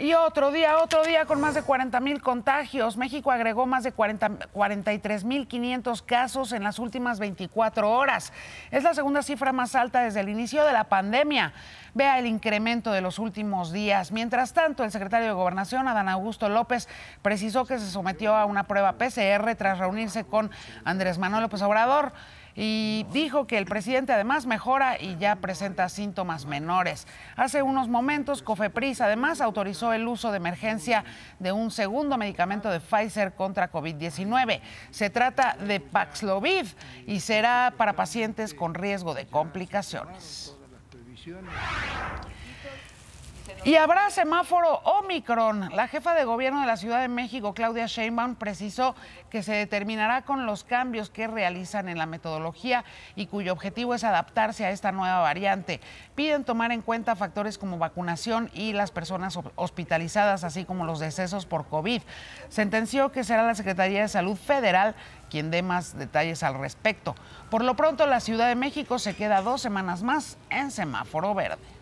Y otro día, otro día con más de 40 mil contagios. México agregó más de 43 mil 500 casos en las últimas 24 horas. Es la segunda cifra más alta desde el inicio de la pandemia. Vea el incremento de los últimos días. Mientras tanto, el secretario de Gobernación, Adán Augusto López, precisó que se sometió a una prueba PCR tras reunirse con Andrés Manuel López Obrador y dijo que el presidente además mejora y ya presenta síntomas menores. Hace unos momentos, Cofepris además autorizó el uso de emergencia de un segundo medicamento de Pfizer contra COVID-19. Se trata de Paxlovid y será para pacientes con riesgo de complicaciones. Y habrá semáforo Omicron. La jefa de gobierno de la Ciudad de México, Claudia Sheinbaum, precisó que se determinará con los cambios que realizan en la metodología y cuyo objetivo es adaptarse a esta nueva variante. Piden tomar en cuenta factores como vacunación y las personas hospitalizadas, así como los decesos por COVID. Sentenció que será la Secretaría de Salud Federal quien dé más detalles al respecto. Por lo pronto, la Ciudad de México se queda dos semanas más en semáforo verde.